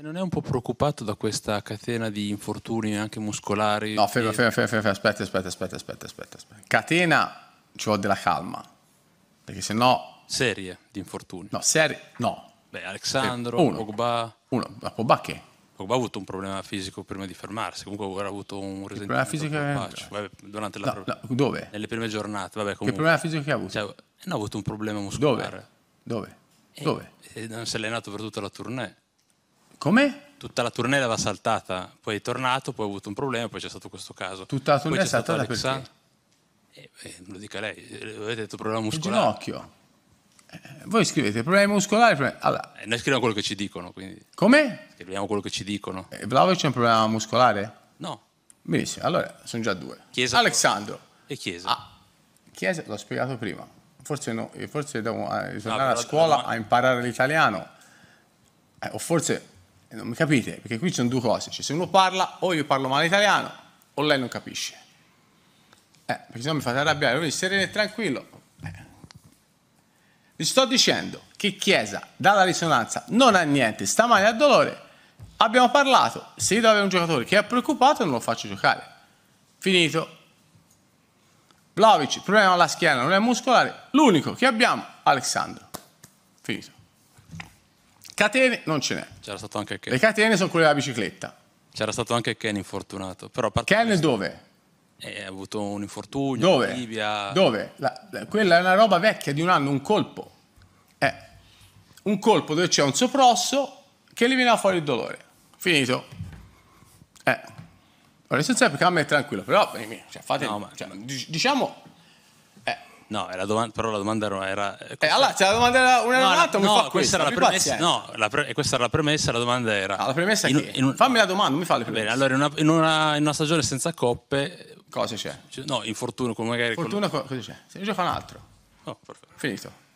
E non è un po' preoccupato da questa catena di infortuni anche muscolari? No, fermo, fermo, fermo, fermo, aspetta, aspetta, aspetta, aspetta, aspetta, aspetta. Catena ci vuole della calma, perché se no... Serie di infortuni. No, serie, no. Beh, Alexandro, uno, Pogba... Uno, ma Pogba che? Pogba ha avuto un problema fisico prima di fermarsi, comunque ha avuto un risentimento fisico è... Vabbè, durante la... No, no, dove? Nelle prime giornate, vabbè comunque... Che problema fisico che ha avuto? Cioè, non ha avuto un problema muscolare. Dove? Dove? E, dove? E non si è allenato per tutta la tournée. Come? Tutta la tournée l'aveva saltata, poi è tornato, poi ha avuto un problema, poi c'è stato questo caso. Tutta la tournée è stata da perché? Eh, eh, lo dica lei, eh, avete detto problema muscolare. Il ginocchio. Eh, voi scrivete problemi muscolari. Problemi... Allora. Eh, noi scriviamo quello che ci dicono. Quindi. Come? Scriviamo quello che ci dicono. Eh, Vlaovic è un problema muscolare? No. Benissimo, allora sono già due. Chiesa Alexandro. E Chiesa. Ah, Chiesa l'ho spiegato prima. Forse, no, forse devo ritornare no, ah, a scuola domani... a imparare l'italiano. o forse non mi capite? Perché qui ci sono due cose, cioè, se uno parla o io parlo male italiano o lei non capisce. Eh, perché se no mi fate arrabbiare, voi sereno e tranquillo. Eh. Vi sto dicendo che Chiesa dalla risonanza non ha niente, stamane a dolore, abbiamo parlato, se io devo avere un giocatore che è preoccupato non lo faccio giocare. Finito. Vlaovic, problema alla schiena, non è muscolare, l'unico che abbiamo, Alexandro. Finito. Catene non ce n'è. C'era stato anche Ken. Le catene sono quelle della bicicletta. C'era stato anche Ken infortunato. Però Ken questo, dove? Eh, ha avuto un infortunio. Dove? Libia. Dove? La, la, quella è una roba vecchia di un anno, un colpo. Eh, un colpo dove c'è un sopprosso che elimina fuori il dolore. Finito. Eh. Ora, sai perché a me è tranquillo, però eh, cioè, fate, no, ma, cioè, diciamo No, la domanda, però la domanda era... Eh, eh allora, c'è cioè, la domanda era una no, domanda, no, no, questa, era la premessa, no, la pre... questa era la premessa, la domanda era... No, la premessa è in, che... in un... Fammi la domanda, mi fa le premesse. Bene, allora in una, in una, in una stagione senza coppe... Cosa c'è? No, infortunio, come magari... Infortunio, con... cosa c'è? Se ne fa un altro. Oh, perfetto. Finito.